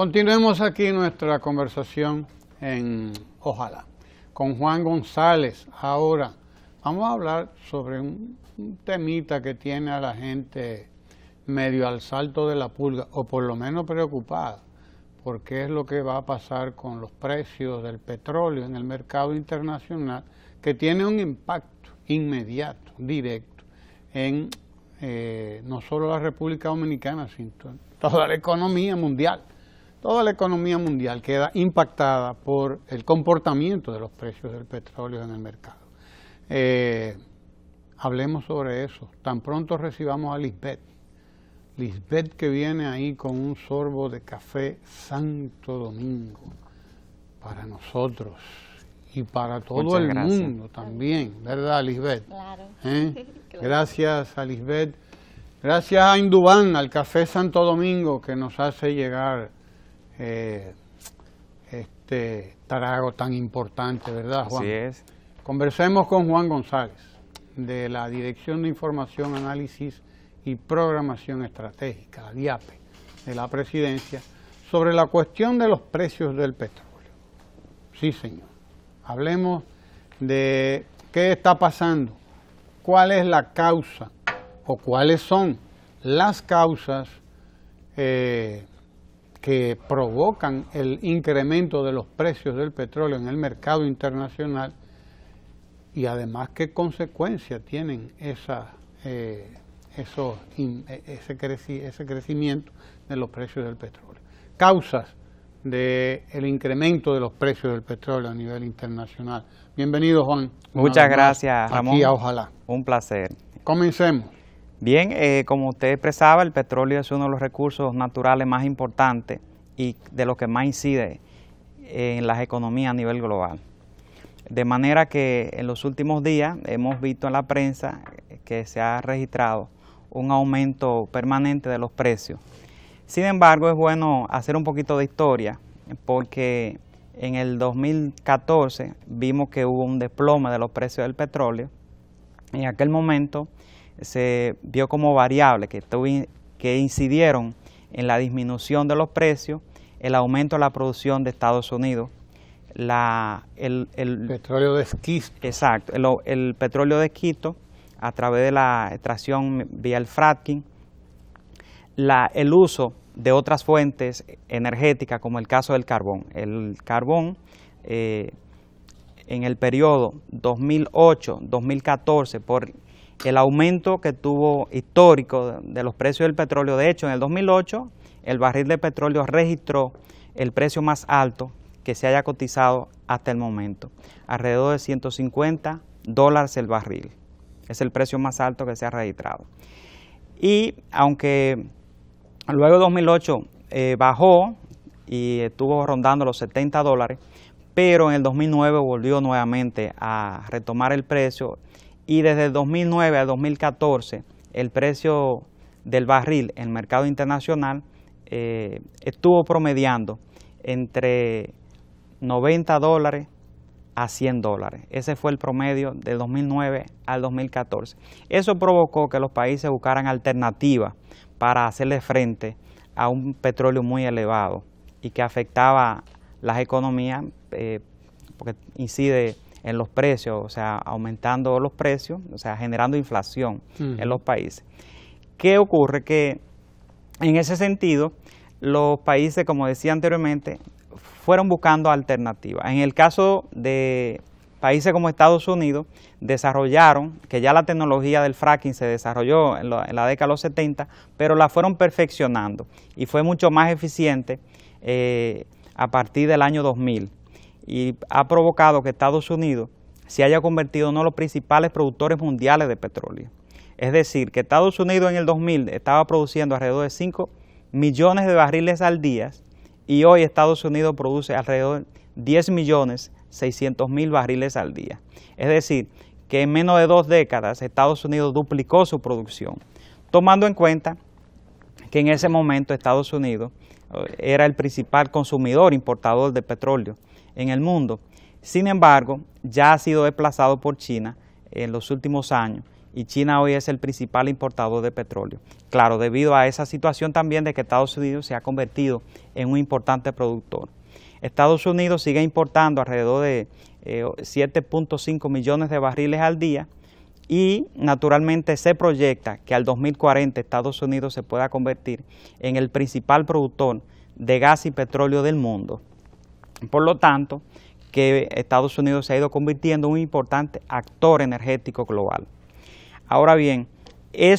Continuemos aquí nuestra conversación en Ojalá con Juan González. Ahora vamos a hablar sobre un, temita que tiene a la gente medio al salto de la pulga, o por lo menos preocupada, porque es lo que va a pasar con los precios del petróleo en el mercado internacional, que tiene un impacto inmediato, directo, en eh, no solo la República Dominicana, sino toda la economía mundial toda la economía mundial queda impactada por el comportamiento de los precios del petróleo en el mercado. Eh, hablemos sobre eso. Tan pronto recibamos a Lisbeth. Lisbeth que viene ahí con un sorbo de café Santo Domingo para nosotros y para todo el mundo también, ¿verdad, Lisbeth? Claro. ¿Eh? Gracias a Lisbeth. Gracias a Indubán, al Café Santo Domingo, que nos hace llegar eh, este trago tan importante, ¿verdad, Juan? Así es. Conversemos con Juan González, de la Dirección de Información, Análisis y Programación Estratégica, DIAPE, de la Presidencia, sobre la cuestión de los precios del petróleo. Sí, señor. Hablemos de qué está pasando, cuál es la causa o cuáles son las causas eh, que provocan el incremento de los precios del petróleo en el mercado internacional y además qué consecuencias tienen esa, eh, esos, e, ese, creci ese, crecimiento de los precios del petróleo. Causas del el incremento de los precios del petróleo a nivel internacional. Bienvenido Juan. Muchas gracias Ramón. Aquí a Ojalá. Un placer. Comencemos. Bien, eh, como usted expresaba, el petróleo es uno de los recursos naturales más importantes y de los que más incide en las economías a nivel global. De manera que en los últimos días hemos visto en la prensa que se ha registrado un aumento permanente de los precios. Sin embargo, es bueno hacer un poquito de historia porque en el 2014 vimos que hubo un desplome de los precios del petróleo. En aquel momento se vio como variable que, que incidieron en la disminución de los precios, el aumento de la producción de Estados Unidos, la, el, petróleo de esquisto. Exacto, el, petróleo a través de la extracción vía el fracking, la, el uso de otras fuentes energéticas, como el caso del carbón. El carbón eh, en el periodo 2008-2014, por el aumento que tuvo histórico de los precios del petróleo. De hecho, en el 2008 el barril de petróleo registró el precio más alto que se haya cotizado hasta el momento, alrededor de 150 dólares el barril. Es el precio más alto que se ha registrado. Y aunque luego 2008 eh, bajó y estuvo rondando los 70 dólares, pero en el 2009 volvió nuevamente a retomar el precio y desde 2009 a 2014 el precio del barril en el mercado internacional eh, estuvo promediando entre 90 dólares a 100 dólares. Ese fue el promedio de 2009 al 2014. Eso provocó que los países buscaran alternativas para hacerle frente a un petróleo muy elevado y que afectaba las economías eh, porque incide en los precios, o sea, aumentando los precios, o sea, generando inflación en los países. ¿Qué ocurre? Que en ese sentido, los países, como decía anteriormente, fueron buscando alternativas. En el caso de países como Estados Unidos, desarrollaron, que ya la tecnología del fracking se desarrolló en la, década de los 70, pero la fueron perfeccionando y fue mucho más eficiente eh, a partir del año 2000 y ha provocado que Estados Unidos se haya convertido en uno de los principales productores mundiales de petróleo. Es decir, que Estados Unidos en el 2000 estaba produciendo alrededor de 5 millones de barriles al día y hoy Estados Unidos produce alrededor de 10 millones 600 mil barriles al día. Es decir, que en menos de dos décadas Estados Unidos duplicó su producción, tomando en cuenta que en ese momento Estados Unidos eh, era el principal consumidor importador de petróleo en el mundo. Sin embargo, ya ha sido desplazado por China en los últimos años y China hoy es el principal importador de petróleo. Claro, debido a esa situación también de que Estados Unidos se ha convertido en un importante productor. Estados Unidos sigue importando alrededor de 7.5 eh, millones de barriles al día y naturalmente se proyecta que al 2040 Estados Unidos se pueda convertir en el principal productor de gas y petróleo del mundo. Por lo tanto, que Estados Unidos se ha ido convirtiendo en un importante actor energético global. Ahora bien, eh,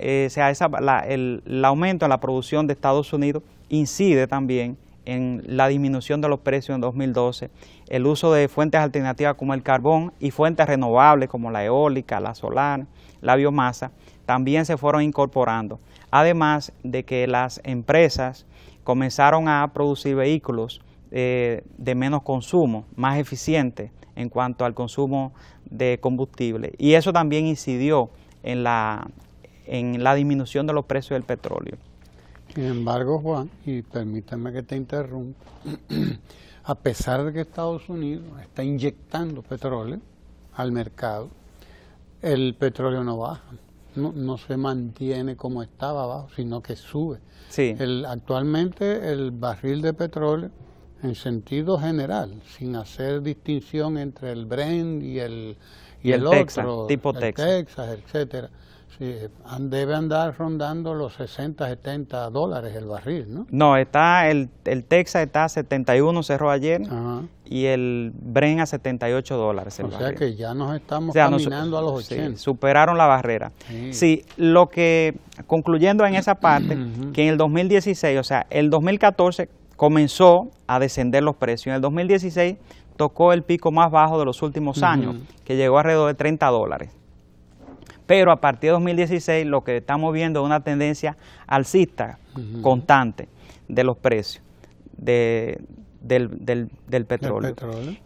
el, el, aumento en la producción de Estados Unidos incide también en la disminución de los precios en 2012, el uso de fuentes alternativas como el carbón y fuentes renovables como la eólica, la solar, la biomasa, también se fueron incorporando. Además de que las empresas comenzaron a producir vehículos eh, de menos consumo, más eficiente en cuanto al consumo de combustible. Y eso también incidió en la, en la disminución de los precios del petróleo. Sin embargo, Juan, y permítame que te interrumpa, a pesar de que Estados Unidos está inyectando petróleo al mercado, el petróleo no baja, no, se mantiene como estaba abajo, sino que sube. actualmente el barril de petróleo en sentido general, sin hacer distinción entre el Brent y el, y el, otro, tipo el Texas. etcétera. debe andar rondando los 60, 70 dólares el barril, ¿no? No, está el, el Texas está a 71, cerró ayer, y el Bren a 78 dólares el barril. O sea que ya nos estamos caminando a los 80. superaron la barrera. sí. lo que, concluyendo en esa parte, que en el 2016, o sea, el 2014 comenzó a descender los precios. En el 2016 tocó el pico más bajo de los últimos años, que llegó alrededor de 30 dólares. Pero a partir de 2016 lo que estamos viendo es una tendencia alcista constante de los precios del, petróleo.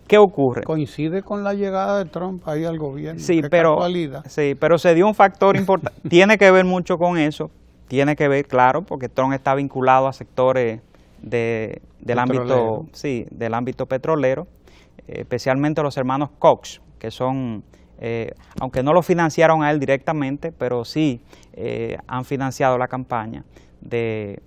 ¿Qué ocurre? Coincide con la llegada de Trump ahí al gobierno. Sí, pero, sí pero se dio un factor importante. tiene que ver mucho con eso, tiene que ver, claro, porque Trump está vinculado a sectores de, del, ámbito, sí, del ámbito petrolero, eh, especialmente los hermanos Cox, que son, eh, aunque no lo financiaron a él directamente, pero sí eh, han financiado la campaña de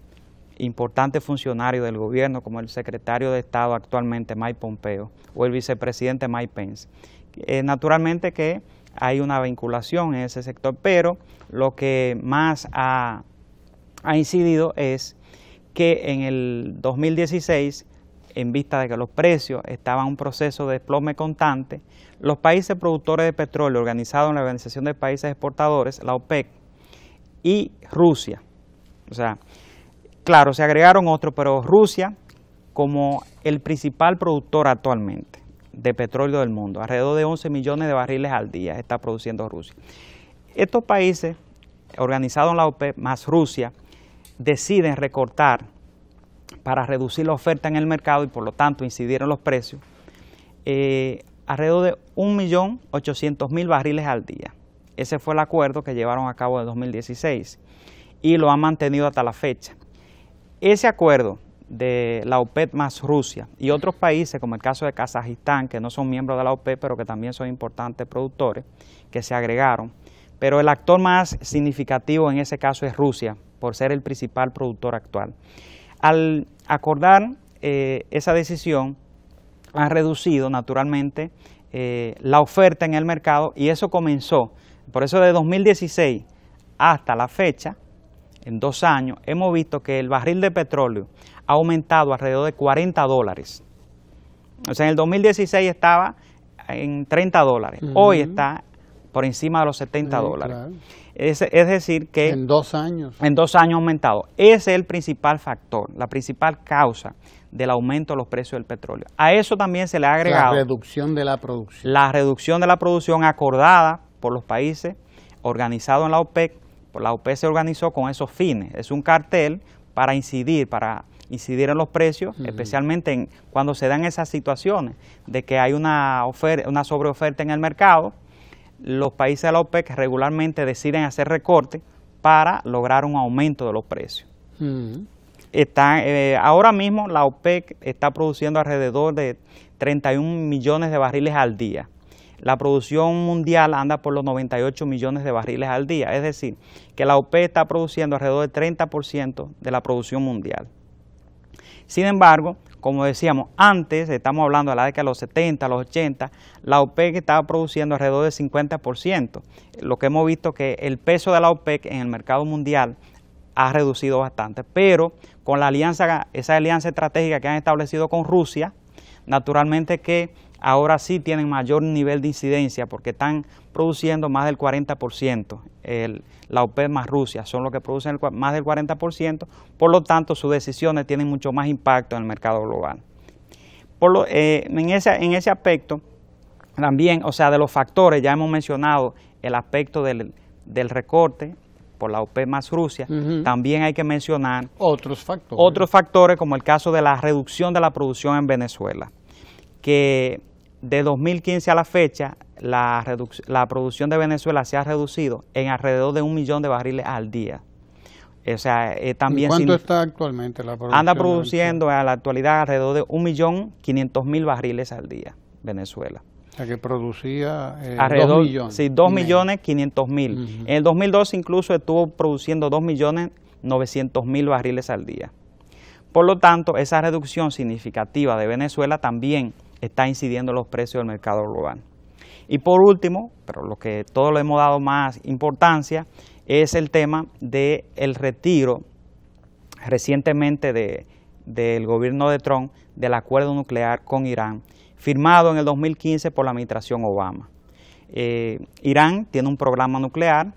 importantes funcionarios del gobierno, como el secretario de Estado actualmente, Mike Pompeo, o el vicepresidente Mike Pence. naturalmente que hay una vinculación en ese sector, pero lo que más ha incidido es que en el 2016, en vista de que los precios estaban en un proceso de desplome constante, los países productores de petróleo organizados en la Organización de Países Exportadores, la OPEC, y Rusia. O sea, claro, se agregaron otros, pero Rusia como el principal productor actualmente de petróleo del mundo, alrededor de 11 millones de barriles al día está produciendo Rusia. Estos países organizados en la OPEC, más Rusia deciden recortar para reducir la oferta en el mercado y por lo tanto incidieron en los precios, eh, alrededor de 1.800.000 barriles al día. Ese fue el acuerdo que llevaron a cabo en 2016 y lo han mantenido hasta la fecha. Ese acuerdo de la OPEP más Rusia y otros países, como el caso de Kazajistán, que no son miembros de la OPEP, pero que también son importantes productores, que se agregaron. Pero el actor más significativo en ese caso es Rusia, por ser el principal productor actual. Al acordar eh, esa decisión, han reducido naturalmente eh, la oferta en el mercado y eso comenzó. Por eso de 2016 hasta la fecha, en dos años, hemos visto que el barril de petróleo ha aumentado alrededor de 40 dólares. O sea, en el 2016 estaba en 30 dólares, hoy está por encima de los 70 dólares. Es, decir, que... En dos años. En dos años aumentado. Ese es el principal factor, la principal causa del aumento de los precios del petróleo. A eso también se le ha agregado... La reducción de la producción. La reducción de la producción acordada por los países organizados en la OPEC. Pues la OPEC se organizó con esos fines. Es un cartel para incidir, para incidir en los precios, especialmente en, cuando se dan esas situaciones de que hay una, una sobreoferta en el mercado los países de la OPEC regularmente deciden hacer recortes para lograr un aumento de los precios. Mm. Eh, ahora mismo la OPEC está produciendo alrededor de 31 millones de barriles al día. La producción mundial anda por los 98 millones de barriles al día, es decir, que la OPEC está produciendo alrededor del 30% de la producción mundial. Sin embargo, como decíamos antes, estamos hablando de la década de los 70, los 80, la OPEC estaba produciendo alrededor del 50%, lo que hemos visto que el peso de la OPEC en el mercado mundial ha reducido bastante, pero con la alianza, esa alianza estratégica que han establecido con Rusia, naturalmente que ahora sí tienen mayor nivel de incidencia porque están produciendo más del 40%. la OPEP e más Rusia son los que producen más del 40%, por lo tanto sus decisiones tienen mucho más impacto en el mercado global. Eh, en, ese, aspecto, también, o sea, de los factores, ya hemos mencionado el aspecto del, recorte, por la OPEP e más Rusia, también hay que mencionar otros factores. otros factores como el caso de la reducción de la producción en Venezuela que de 2015 a la fecha la, producción de Venezuela se ha reducido en alrededor de un millón de barriles al día. O sea, eh, también ¿Cuánto está actualmente la producción? Anda produciendo a la actualidad alrededor de un millón quinientos mil barriles al día Venezuela. O sea, que producía eh, dos 2 millones. Sí, dos millones quinientos mil. En el 2012 incluso estuvo produciendo ...dos millones novecientos mil barriles al día. Por lo tanto, esa reducción significativa de Venezuela también está incidiendo en los precios del mercado global. Y por último, pero lo que todos le hemos dado más importancia, es el tema del retiro recientemente del de, del gobierno de Trump del acuerdo nuclear con Irán, firmado en el 2015 por la administración Obama. Eh, Irán tiene un programa nuclear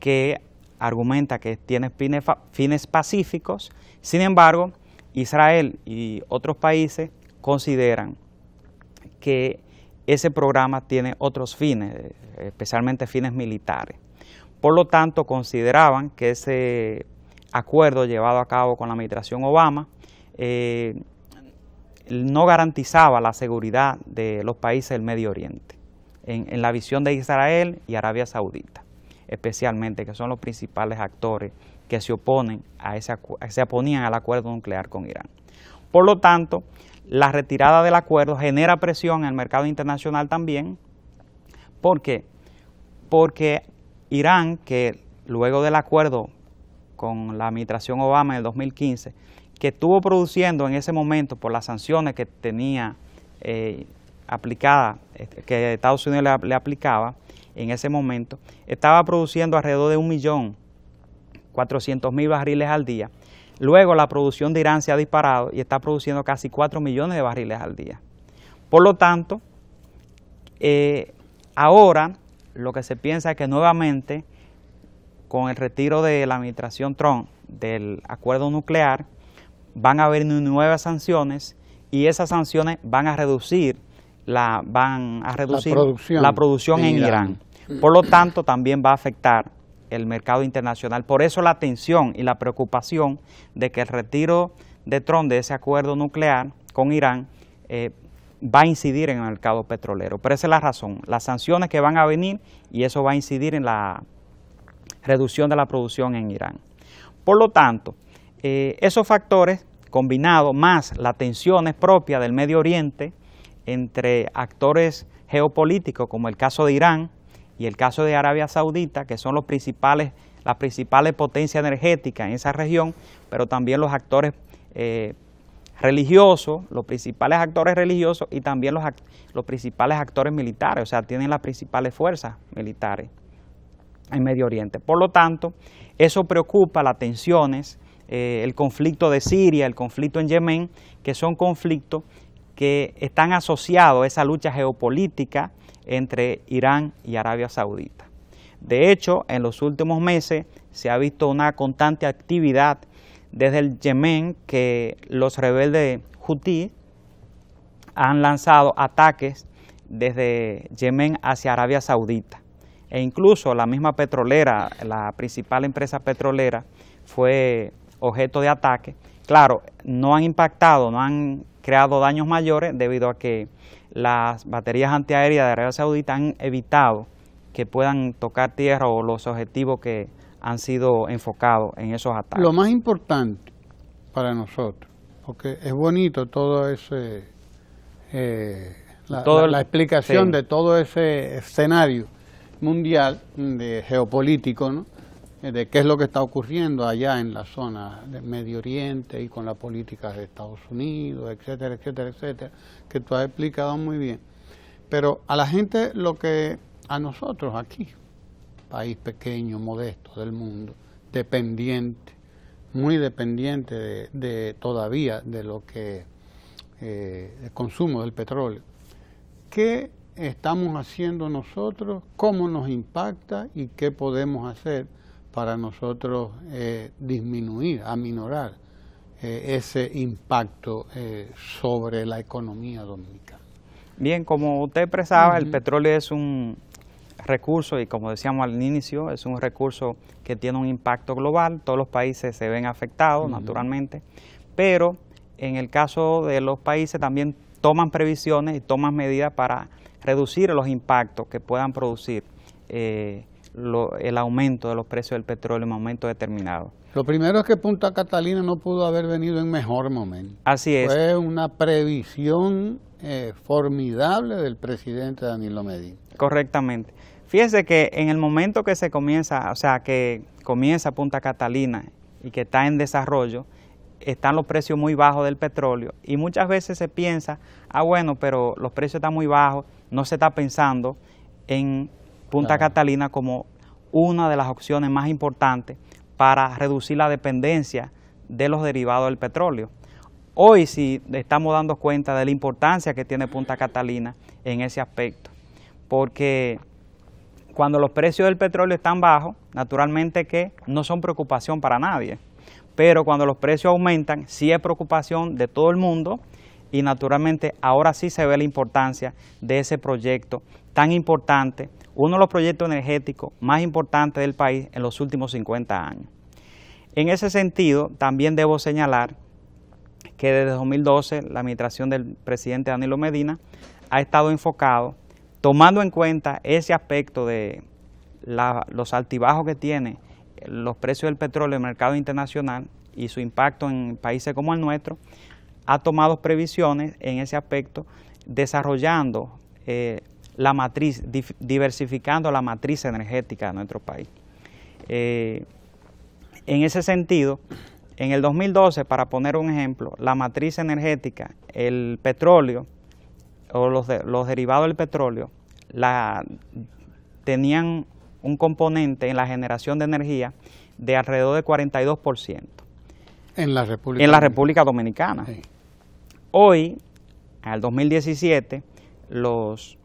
que argumenta que tiene fines, fines pacíficos, sin embargo, Israel y otros países consideran que ese programa tiene otros fines, especialmente fines militares. Por lo tanto, consideraban que ese acuerdo llevado a cabo con la administración Obama eh, no garantizaba la seguridad de los países del Medio Oriente, en, la visión de Israel y Arabia Saudita, especialmente, que son los principales actores que se oponen a ese, se oponían al acuerdo nuclear con Irán. Por lo tanto, la retirada del acuerdo genera presión en el mercado internacional también. ¿Por qué? Porque Irán, que luego del acuerdo con la administración Obama en el 2015, que estuvo produciendo en ese momento por las sanciones que tenía eh, aplicada, este, que Estados Unidos le, le, aplicaba en ese momento, estaba produciendo alrededor de 1.400.000 barriles al día Luego la producción de Irán se ha disparado y está produciendo casi 4 millones de barriles al día. Por lo tanto, eh, ahora lo que se piensa es que nuevamente, con el retiro de la administración Trump del acuerdo nuclear, van a haber nuevas sanciones y esas sanciones van a reducir la, producción, en Irán. Por lo tanto, también va a afectar el mercado internacional. Por eso la tensión y la preocupación de que el retiro de Trump de ese acuerdo nuclear con Irán eh, va a incidir en el mercado petrolero. Pero esa es la razón, las sanciones que van a venir y eso va a incidir en la reducción de la producción en Irán. Por lo tanto, eh, esos factores combinados más las tensiones propias del Medio Oriente entre actores geopolíticos como el caso de Irán, y el caso de Arabia Saudita, que son los principales, las principales potencias energéticas en esa región, pero también los actores eh, religiosos, los principales actores religiosos y también los, los principales actores militares, o sea, tienen las principales fuerzas militares en Medio Oriente. Por lo tanto, eso preocupa las tensiones, eh, el conflicto de Siria, el conflicto en Yemen, que son conflictos que están asociados a esa lucha geopolítica entre Irán y Arabia Saudita. De hecho, en los últimos meses se ha visto una constante actividad desde el Yemen que los rebeldes Houthis han lanzado ataques desde Yemen hacia Arabia Saudita. E incluso la misma petrolera, la principal empresa petrolera, fue objeto de ataque. Claro, no han impactado, no han creado daños mayores debido a que las baterías antiaéreas de Arabia Saudita han evitado que puedan tocar tierra o los objetivos que han sido enfocados en esos ataques. Lo más importante para nosotros, porque es bonito todo ese, eh, la, explicación de todo ese escenario mundial de geopolítico, ¿no? Eh, de qué es lo que está ocurriendo allá en la zona de Medio Oriente y con la política de Estados Unidos, etcétera, etcétera, etcétera, que tú has explicado muy bien. Pero a la gente lo que a nosotros aquí, país pequeño, modesto del mundo, dependiente, muy dependiente de, todavía de lo que es eh, el consumo del petróleo. ¿Qué estamos haciendo nosotros? ¿Cómo nos impacta y qué podemos hacer? para nosotros eh, disminuir, aminorar eh, ese impacto eh, sobre la economía dominicana. Bien, como usted expresaba, el petróleo es un recurso y como decíamos al inicio, es un recurso que tiene un impacto global, todos los países se ven afectados naturalmente, pero en el caso de los países también toman previsiones y toman medidas para reducir los impactos que puedan producir eh, el aumento de los precios del petróleo en un momento determinado. Lo primero es que Punta Catalina no pudo haber venido en mejor momento. Así es. Fue una previsión eh, formidable del presidente Danilo Medina. Correctamente. Fíjese que en el momento que se comienza, o sea, que comienza Punta Catalina y que está en desarrollo, están los precios muy bajos del petróleo y muchas veces se piensa, ah bueno, pero los precios están muy bajos, no se está pensando en Punta Catalina como una de las opciones más importantes para reducir la dependencia de los derivados del petróleo. Hoy sí estamos dando cuenta de la importancia que tiene Punta Catalina en ese aspecto, porque cuando los precios del petróleo están bajos, naturalmente que no son preocupación para nadie, pero cuando los precios aumentan, sí es preocupación de todo el mundo y naturalmente ahora sí se ve la importancia de ese proyecto tan importante, uno de los proyectos energéticos más importantes del país en los últimos 50 años. En ese sentido, también debo señalar que desde 2012 la administración del presidente Danilo Medina ha estado enfocado, tomando en cuenta ese aspecto de los altibajos que tiene los precios del petróleo en el mercado internacional y su impacto en países como el nuestro, ha tomado previsiones en ese aspecto, desarrollando eh, la matriz, diversificando la matriz energética de nuestro país. Eh, en ese sentido, en el 2012, para poner un ejemplo, la matriz energética, el petróleo o los, los derivados del petróleo, la, tenían un componente en la generación de energía de alrededor de 42%. En la República en la República Dominicana. Hoy, al 2017, los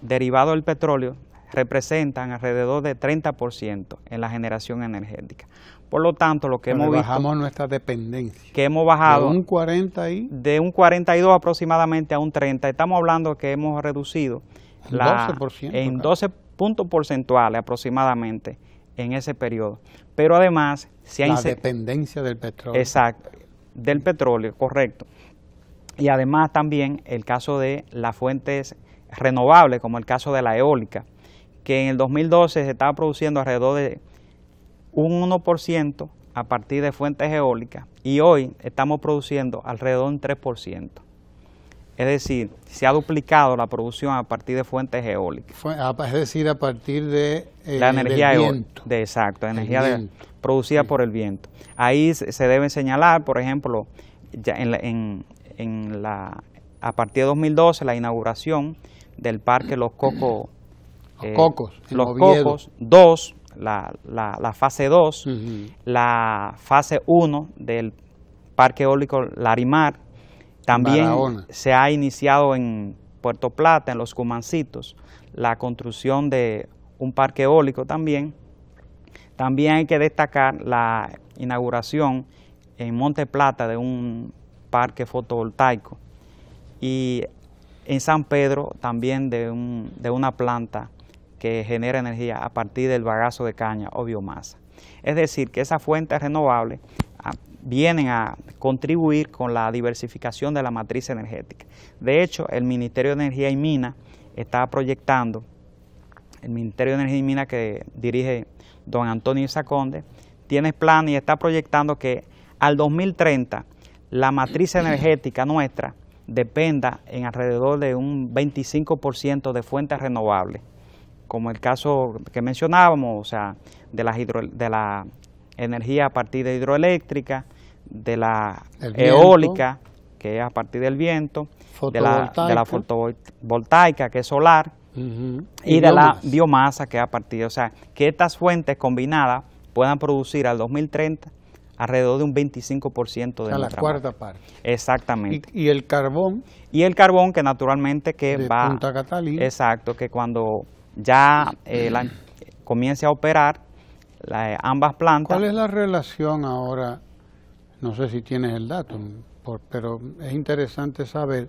derivados del petróleo representan alrededor de 30% en la generación energética. Por lo tanto, lo que hemos visto... nuestra dependencia. Que hemos bajado... De un 40 y... De un 42 aproximadamente a un 30. Estamos hablando que hemos reducido... En 12%. puntos porcentuales aproximadamente en ese periodo. Pero además... Se ha la dependencia del petróleo. Exacto del petróleo, correcto. Y además también el caso de las fuentes renovables, como el caso de la eólica, que en el 2012 se estaba produciendo alrededor de un 1% a partir de fuentes eólicas y hoy estamos produciendo alrededor de un 3%. Es decir, se ha duplicado la producción a partir de fuentes eólicas. Es decir, a partir de eh, la energía del De, exacto, energía producida por el viento. Ahí se debe señalar, por ejemplo, a partir de 2012 la inauguración del parque Los Cocos. Los eh, Cocos. Los 2, la, fase 2, la fase 1 del parque eólico Larimar también se ha iniciado en Puerto Plata, en los Cumancitos, la construcción de un parque eólico también. También hay que destacar la inauguración en Monte Plata de un parque fotovoltaico y en San Pedro también de, una planta que genera energía a partir del bagazo de caña o biomasa. Es decir, que fuente fuente renovable vienen a contribuir con la diversificación de la matriz energética. De hecho, el Ministerio de Energía y Minas está proyectando, el Ministerio de Energía y Minas que dirige don Antonio Isaconde, tiene plan y está proyectando que al 2030 la matriz energética nuestra dependa en alrededor de un 25% de fuentes renovables, como el caso que mencionábamos, o sea, de, las de la energía a partir de hidroeléctrica, de la eólica, que es a partir del viento, de la, de la, fotovoltaica, que es solar, y, de la biomasa, que es a partir, o sea, que estas fuentes combinadas puedan producir al 2030 alrededor de un 25% de o sea, la cuarta parte. Exactamente. Y, el carbón. Y el carbón que naturalmente que va... Catalina. Exacto, que cuando ya eh, comience a operar eh, ambas plantas... ¿Cuál es la relación ahora no sé si tienes el dato, pero es interesante saber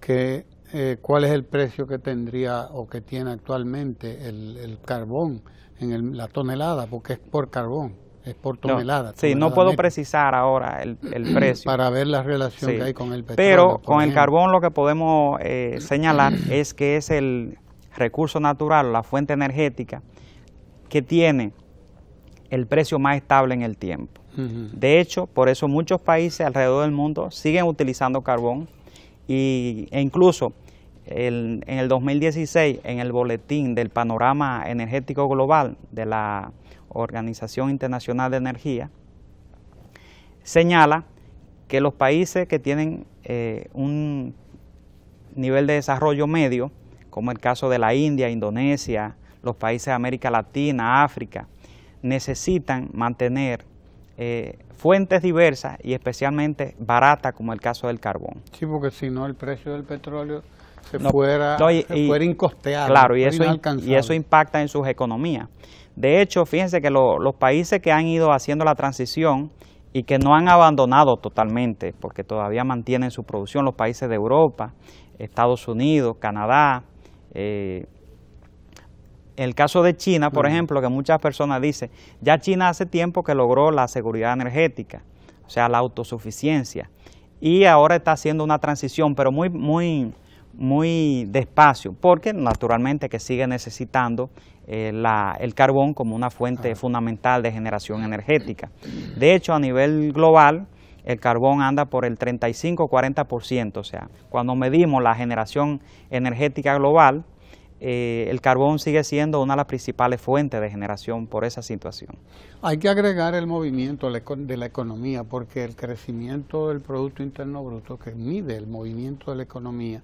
que eh, cuál es el precio que tendría o que tiene actualmente el, carbón en la tonelada, porque es por carbón, es por tonelada. sí, no puedo precisar ahora el, precio. Para ver la relación que hay con el petróleo. Pero con el carbón lo que podemos eh, señalar es que es el recurso natural, la fuente energética, que tiene el precio más estable en el tiempo. De hecho, por eso muchos países alrededor del mundo siguen utilizando carbón y, e incluso en el 2016, en el boletín del panorama energético global de la Organización Internacional de Energía, señala que los países que tienen eh, un nivel de desarrollo medio, como el caso de la India, Indonesia, los países de América Latina, África, necesitan mantener eh, fuentes diversas y especialmente baratas como el caso del carbón. Sí, porque si no el precio del petróleo se fuera, y, Claro, y eso, y eso impacta en sus economías. De hecho, fíjense que los países que han ido haciendo la transición y que no han abandonado totalmente, porque todavía mantienen su producción, los países de Europa, Estados Unidos, Canadá, eh, el caso de China, por ejemplo, que muchas personas dicen, ya China hace tiempo que logró la seguridad energética, o sea, la autosuficiencia, y ahora está haciendo una transición, pero muy, muy, muy despacio, porque naturalmente que sigue necesitando eh, la, el carbón como una fuente fundamental de generación energética. De hecho, a nivel global, el carbón anda por el 35-40%, o sea, cuando medimos la generación energética global, eh, el carbón sigue siendo una de las principales fuentes de generación por esa situación. Hay que agregar el movimiento de la economía, porque el crecimiento del Producto Interno Bruto, que mide el movimiento de la economía,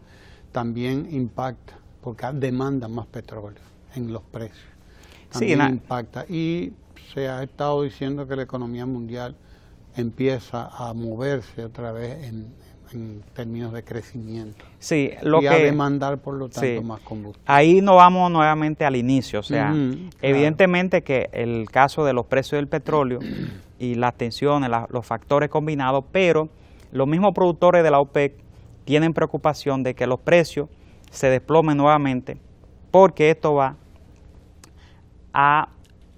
también impacta, porque demanda más petróleo en los precios. También sí, impacta. Y se ha estado diciendo que la economía mundial empieza a moverse otra vez en, en términos de crecimiento. Sí, lo y que, a demandar, por lo tanto, más combustible. Ahí no vamos nuevamente al inicio. O sea, evidentemente que el caso de los precios del petróleo y las tensiones, los factores combinados, pero los mismos productores de la OPEC tienen preocupación de que los precios se desplomen nuevamente porque esto va a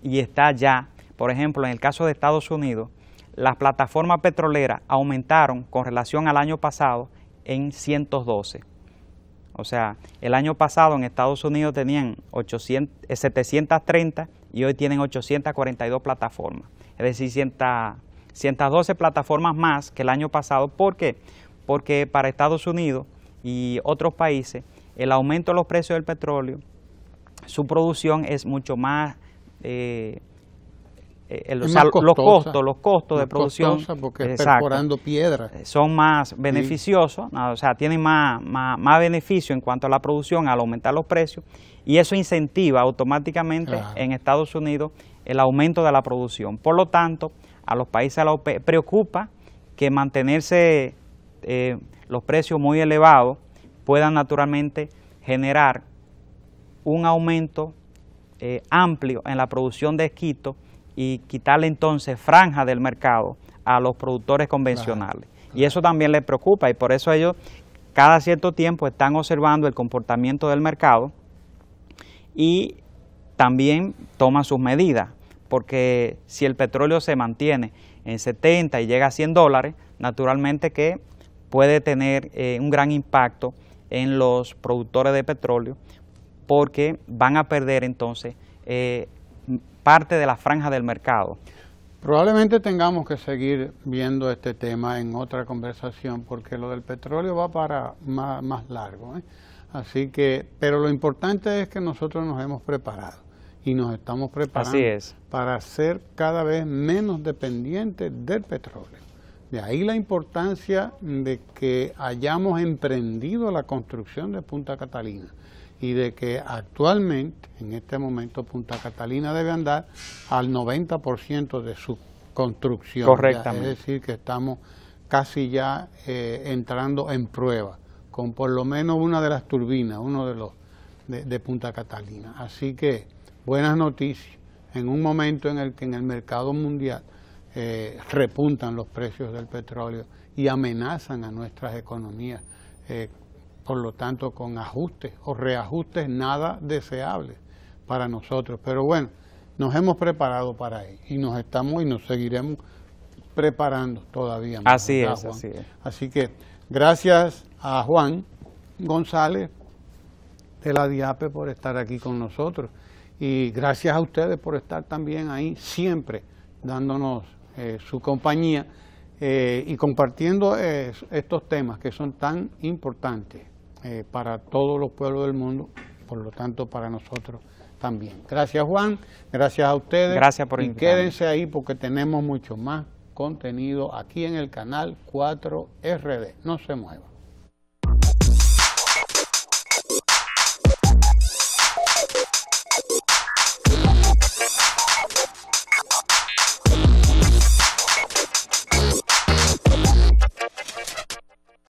y está ya, por ejemplo, en el caso de Estados Unidos, las plataformas petroleras aumentaron con relación al año pasado en 112. O sea, el año pasado en Estados Unidos tenían 730 eh, y hoy tienen 842 plataformas. Es decir, 112 plataformas más que el año pasado. ¿Por qué? Porque para Estados Unidos y otros países el aumento de los precios del petróleo, su producción es mucho más... Eh, eh, eh, los, costos, los costos de producción piedra. Eh, son más beneficiosos, o sea, tienen más, más, beneficio en cuanto a la producción al aumentar los precios y eso incentiva automáticamente en Estados Unidos el aumento de la producción. Por lo tanto, a los países de e, preocupa que mantenerse los precios muy elevados puedan naturalmente generar un aumento amplio en la producción de esquito y quitarle entonces franja del mercado a los productores convencionales. Y eso también les preocupa y por eso ellos cada cierto tiempo están observando el comportamiento del mercado y también toman sus medidas, porque si el petróleo se mantiene en 70 y llega a 100 dólares, naturalmente que puede tener eh, un gran impacto en los productores de petróleo, porque van a perder entonces eh, parte de la franja del mercado. Probablemente tengamos que seguir viendo este tema en otra conversación porque lo del petróleo va para más, largo. ¿eh? Así que, pero lo importante es que nosotros nos hemos preparado y nos estamos preparando para ser cada vez menos dependientes del petróleo. De ahí la importancia de que hayamos emprendido la construcción de Punta Catalina y de que actualmente, en este momento, Punta Catalina debe andar al 90% de su construcción. Correctamente. es decir, que estamos casi ya eh, entrando en prueba, con por lo menos una de las turbinas, uno de los de, Punta Catalina. Así que, buenas noticias, en un momento en el que en el mercado mundial eh, repuntan los precios del petróleo y amenazan a nuestras economías eh, por lo tanto con ajustes o reajustes nada deseables para nosotros. Pero bueno, nos hemos preparado para ello y nos estamos y nos seguiremos preparando todavía. Más, así es, así es. Así que gracias a Juan González de la DIAPE por estar aquí con nosotros y gracias a ustedes por estar también ahí siempre dándonos eh, su compañía eh, y compartiendo eh, estos temas que son tan importantes. Eh, para todos los pueblos del mundo, por lo tanto para nosotros también. Gracias Juan, gracias a ustedes. Gracias por Y quédense ahí porque tenemos mucho más contenido aquí en el canal 4RD. No se muevan.